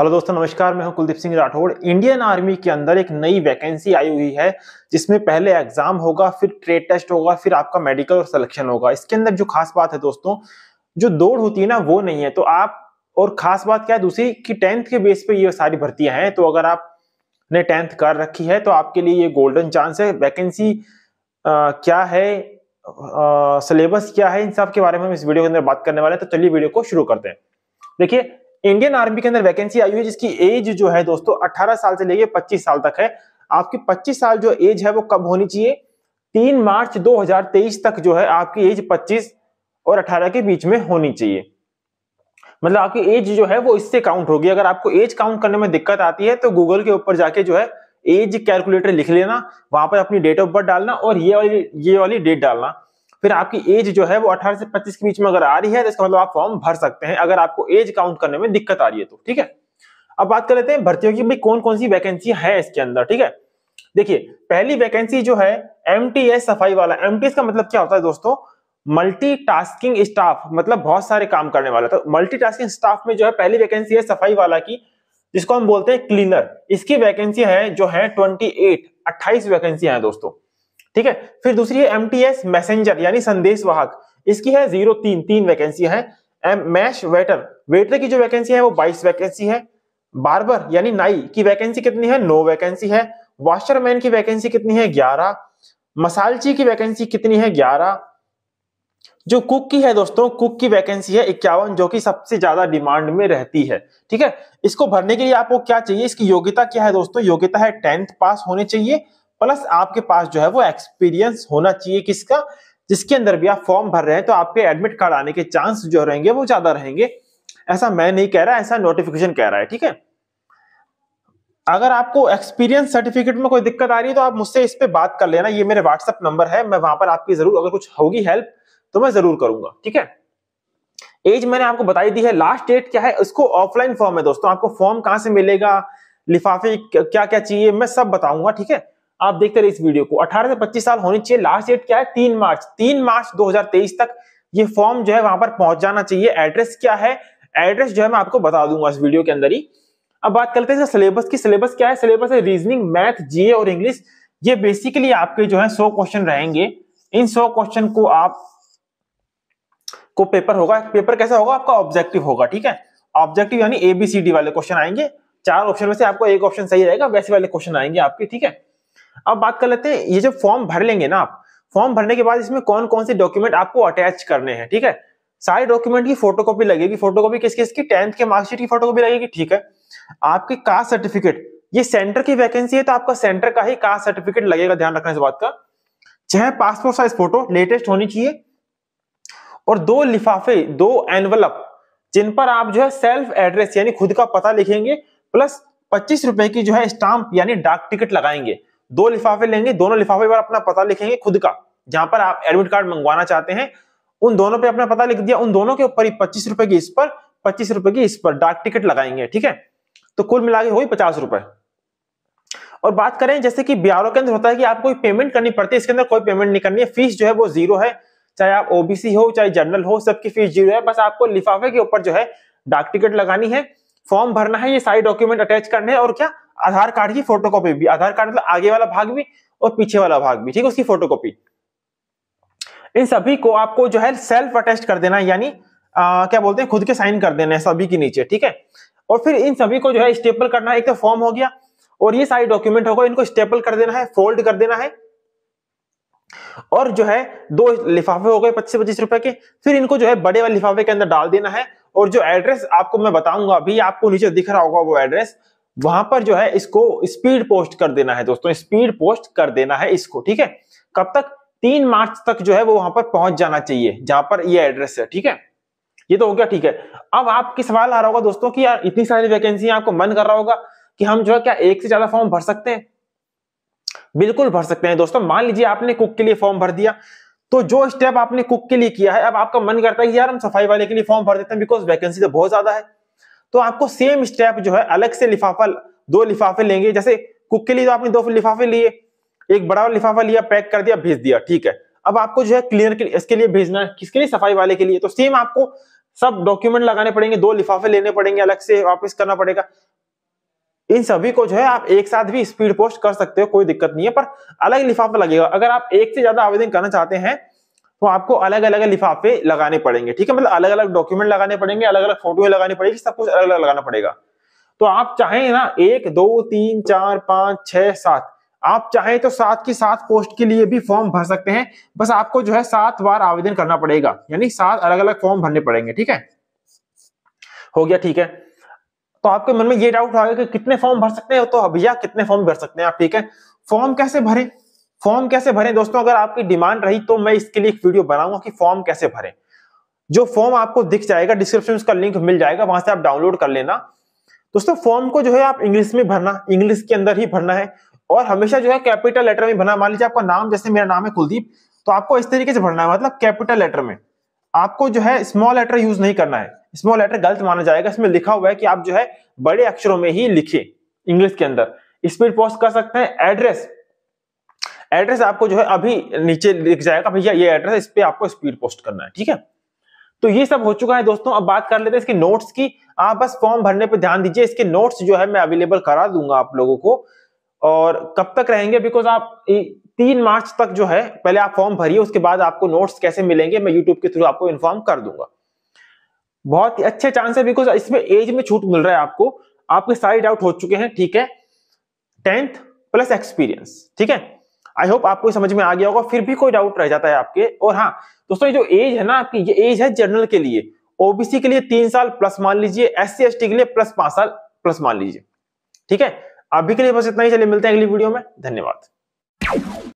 hello दोस्तों नमस्कार मैं हूं कुलदीप सिंह राठौड़ इंडियन आर्मी के अंदर एक नई वैकेंसी आई हुई है जिसमें पहले एग्जाम होगा फिर ट्रेड टेस्ट होगा फिर आपका मेडिकल और सिलेक्शन होगा इसके अंदर जो खास बात है दोस्तों जो दौड़ होती है ना वो नहीं है तो आप और खास बात क्या है दूसरी कि टेंथ के बेस पे ये सारी भर्तियां हैं तो अगर आपने टेंथ कर रखी है तो आपके लिए ये गोल्डन चांस है वैकेंसी क्या है सिलेबस क्या है इन सब के बारे में हम इस वीडियो के अंदर बात करने वाले हैं तो चलिए वीडियो को शुरू करते हैं देखिए इंडियन आर्मी के अंदर वैकेंसी आई हुई है जिसकी एज जो है दोस्तों 18 साल से लेके पच्चीस साल तक है आपकी पच्चीस साल जो एज है वो कब होनी चाहिए तीन मार्च दो तक जो है आपकी एज पच्चीस और अठारह के बीच में होनी चाहिए मतलब आपकी एज जो है वो इससे काउंट होगी अगर आपको एज काउंट करने में दिक्कत आती है तो गूगल के ऊपर जाके जो है एज कैलकुलेटर लिख लेना वहां पर अपनी डेट ऑफ बर्थ डालना और ये वाली ये वाली डेट डालना फिर आपकी एज जो है वो अठारह से पच्चीस के बीच में अगर आ रही है तो इसका मतलब आप फॉर्म भर सकते हैं अगर आपको एज काउंट करने में दिक्कत आ रही है तो ठीक है अब बात कर लेते हैं भर्तियों की भाई कौन कौन सी वैकेंसी है इसके अंदर ठीक है देखिए पहली वैकेंसी जो है एम सफाई वाला एम का मतलब क्या होता है दोस्तों मल्टीटास्किंग स्टाफ मतलब बहुत सारे काम करने वाला तो मल्टीटास्किंग स्टाफ में जो है पहली वैकेंसी है सफाई वाला की जिसको हम बोलते हैं क्लीनर इसकी वैकेंसी है जो है 28 28 वैकेंसी है दोस्तों ठीक है फिर दूसरी है एम टी एस मैसेंजर यानी संदेश वाहक इसकी है जीरो तीन तीन वैकेंसी है एम मैश वेटर वेटर की जो वैकेंसी है वो बाईस वैकेंसी है बार्बर यानी नाई की वैकेंसी कितनी है नो वैकेंसी है वॉशरमैन की वैकेंसी कितनी है ग्यारह मसालची की वैकेंसी कितनी है ग्यारह जो कुक की है दोस्तों कुक की वैकेंसी है इक्यावन जो कि सबसे ज्यादा डिमांड में रहती है ठीक है इसको भरने के लिए आपको क्या चाहिए इसकी योग्यता क्या है दोस्तों योग्यता है टेंथ पास होने चाहिए प्लस आपके पास जो है वो एक्सपीरियंस होना चाहिए किसका जिसके अंदर भी आप फॉर्म भर रहे हैं तो आपके एडमिट कार्ड आने के चांस जो रहेंगे वो ज्यादा रहेंगे ऐसा मैं नहीं कह रहा ऐसा नोटिफिकेशन कह रहा है ठीक है अगर आपको एक्सपीरियंस सर्टिफिकेट में कोई दिक्कत आ रही है तो आप मुझसे इस पर बात कर लेना ये मेरे व्हाट्सअप नंबर है मैं वहां पर आपकी जरूर अगर कुछ होगी हेल्प तो मैं जरूर करूंगा ठीक है एज मैंने आपको बताई दी है लास्ट डेट क्या है इसको ऑफलाइन फॉर्म है दोस्तों आपको फॉर्म कहां से मिलेगा लिफाफे क्या क्या चाहिए मैं सब बताऊंगा ठीक है आप देखते रहे इस वीडियो को 18 से 25 साल होनी चाहिए लास्ट डेट क्या है तीन मार्च तीन मार्च 2023 तक ये फॉर्म जो है वहां पर पहुंच जाना चाहिए एड्रेस क्या है एड्रेस जो है मैं आपको बता दूंगा इस वीडियो के अंदर ही अब बात करते हैं सिलेबस की सिलेबस क्या है सिलेबस है रीजनिंग मैथ जीए और इंग्लिश ये बेसिकली आपके जो है सौ क्वेश्चन रहेंगे इन सौ क्वेश्चन को आप को पेपर होगा पेपर कैसा होगा आपका ऑब्जेक्टिव होगा ठीक है ऑब्जेक्टिव यानी एबीसीडी वाले क्वेश्चन आएंगे चार ऑप्शन में से आपको एक ऑप्शन सही रहेगा वैसे वाले क्वेश्चन आएंगे आपके ठीक है अब बात कर लेते हैं ये जो फॉर्म भर लेंगे ना आप फॉर्म भरने के बाद इसमें कौन कौन से डॉक्यूमेंट आपको अटैच करने हैं ठीक है सारे डॉक्यूमेंट की फोटोकॉपी लगेगी फोटोकॉपी किस किस की टेंथ के मार्कशीट की फोटोकॉपी लगेगी ठीक है आपकी कास्ट सर्टिफिकेट ये सेंटर की वैकेंसी है तो आपका सेंटर का ही कास्ट सर्टिफिकेट लगेगा ध्यान रखना इस बात का चाहे पासपोर्ट साइज फोटो लेटेस्ट होनी चाहिए और दो लिफाफे दो एनवलप जिन पर आप जो है सेल्फ एड्रेस यानी खुद का पता लिखेंगे प्लस पच्चीस रुपए की जो है स्टाम्प यानी डाक टिकट लगाएंगे दो लिफाफे लेंगे दोनों लिफाफे पर अपना पता लिखेंगे खुद का जहां पर आप एडमिट कार्ड मंगवाना चाहते हैं उन दोनों पे अपना पता लिख दिया उन दोनों के ऊपर ही पच्चीस रुपए की इस पर पच्चीस रुपए की इस पर डाक टिकट लगाएंगे ठीक है तो कुल मिला के हुई पचास रुपए और बात करें जैसे कि बिहारों के अंदर होता है कि आपको पेमेंट करनी पड़ती है इसके अंदर कोई पेमेंट नहीं करनी है फीस जो है वो जीरो है चाहे आप ओबीसी हो चाहे जनरल हो सबकी फीस जीरो है बस आपको लिफाफे के ऊपर जो है डाक टिकट लगानी है फॉर्म भरना है ये सारी डॉक्यूमेंट अटैच करने हैं और क्या आधार कार्ड की फोटोकॉपी भी आधार कार्ड मतलब आगे वाला भाग भी और पीछे वाला भाग भी ठीक है उसकी फोटोकॉपी इन सभी को आपको जो है सेल्फ अटेस्ट कर देना यानी क्या बोलते हैं खुद के साइन कर देना है सभी के नीचे ठीक है और फिर इन सभी को जो है स्टेपल करना है एक तो फॉर्म हो गया और ये सारे डॉक्यूमेंट होगा इनको स्टेपल कर देना है फोल्ड कर देना है और जो है दो लिफाफे हो गए पच्चीस पच्चीस रुपए के फिर इनको जो है बड़े वाले लिफाफे के अंदर डाल देना है और जो एड्रेस आपको मैं बताऊंगा अभी आपको नीचे दिख रहा होगा वो एड्रेस वहां पर जो है इसको स्पीड पोस्ट कर देना है दोस्तों स्पीड पोस्ट कर देना है इसको ठीक है कब तक तीन मार्च तक जो है वो वहां पर पहुंच जाना चाहिए जहां पर ये एड्रेस है ठीक है ये तो हो गया ठीक है अब आपके सवाल आ रहा होगा दोस्तों कि यार इतनी सारी वैकेंसी आपको मन कर रहा होगा कि हम जो है क्या एक से ज्यादा फॉर्म भर सकते हैं बिल्कुल भर सकते हैं दोस्तों मान लीजिए आपने कुक के लिए फॉर्म भर दिया तो जो स्टेप आपने कुक के लिए किया है अब आपका मन करता है कि यार हम सफाई वाले के लिए फॉर्म भर देते हैं बिकॉज वैकेंसी तो बहुत ज्यादा है तो आपको सेम स्टेप जो है अलग से लिफाफा दो लिफाफे लेंगे जैसे कुक के लिए तो आपने दो लिफाफे लिए एक बड़ा लिफाफा लिया पैक कर दिया भेज दिया ठीक है अब आपको जो है क्लियर के इसके लिए भेजना है किसके लिए सफाई वाले के लिए तो सेम आपको सब डॉक्यूमेंट लगाने पड़ेंगे दो लिफाफे लेने पड़ेंगे अलग से वापस करना पड़ेगा इन सभी को जो है आप एक साथ भी स्पीड पोस्ट कर सकते हो कोई दिक्कत नहीं है पर अलग लिफाफा लगेगा अगर आप एक से ज्यादा आवेदन करना चाहते हैं तो आपको अलग अलग लिफाफे लगाने पड़ेंगे ठीक है मतलब अलग अलग डॉक्यूमेंट लगाने पड़ेंगे अलग अलग फोटो लगानी पड़ेगी सब कुछ अलग अलग लगाना पड़ेगा तो आप चाहें ना एक दो तीन चार पांच छह सात आप चाहें तो सात की सात पोस्ट के लिए भी फॉर्म भर सकते हैं बस आपको जो है सात बार आवेदन करना पड़ेगा यानी सात अलग अलग फॉर्म भरने पड़ेंगे ठीक है हो गया ठीक है तो आपके मन में ये डाउट आएगा कि कितने फॉर्म भर सकते हैं तो भैया कितने फॉर्म भर सकते हैं आप ठीक है फॉर्म कैसे भरें फॉर्म कैसे भरें दोस्तों अगर आपकी डिमांड रही तो मैं इसके लिए एक वीडियो बनाऊंगा कि फॉर्म कैसे भरें जो फॉर्म आपको दिख जाएगा डिस्क्रिप्शन उसका लिंक मिल जाएगा वहां से आप डाउनलोड कर लेना दोस्तों फॉर्म को जो है आप इंग्लिश में भरना इंग्लिश के अंदर ही भरना है और हमेशा जो है कैपिटल लेटर में भरना मान लीजिए आपका नाम जैसे मेरा नाम है कुलदीप तो आपको इस तरीके से भरना है मतलब कैपिटल लेटर में आपको जो है स्मॉल लेटर यूज नहीं करना है स्मॉल लेटर गलत माना जाएगा इसमें लिखा हुआ है कि आप जो है बड़े अक्षरों में ही लिखे इंग्लिश के अंदर स्पीड पोस्ट कर सकते हैं एड्रेस एड्रेस आपको जो है अभी नीचे लिख जाएगा भैया ये एड्रेस इस पर आपको स्पीड पोस्ट करना है ठीक है तो ये सब हो चुका है दोस्तों अब बात कर लेते हैं इसके नोट्स की आप बस फॉर्म भरने पर ध्यान दीजिए इसके नोट्स जो है मैं अवेलेबल करा दूंगा आप लोगों को और कब तक रहेंगे बिकॉज आप तीन मार्च तक जो है पहले आप फॉर्म भरिए उसके बाद आपको नोट्स कैसे मिलेंगे मैं यूट्यूब के थ्रू आपको इन्फॉर्म कर दूंगा बहुत ही अच्छे चांस है बिकॉज इसमें एज में छूट मिल रहा है आपको आपके सारे डाउट हो चुके हैं ठीक है टेंथ प्लस एक्सपीरियंस ठीक है आई होप आपको समझ में आ गया होगा फिर भी कोई डाउट रह जाता है आपके और हाँ दोस्तों ये जो एज है ना आपकी ये एज है जनरल के लिए ओबीसी के लिए तीन साल प्लस मान लीजिए एस सी के लिए प्लस पांच साल प्लस मान लीजिए ठीक है अभी के लिए बस इतना ही चलिए मिलते हैं अगली वीडियो में धन्यवाद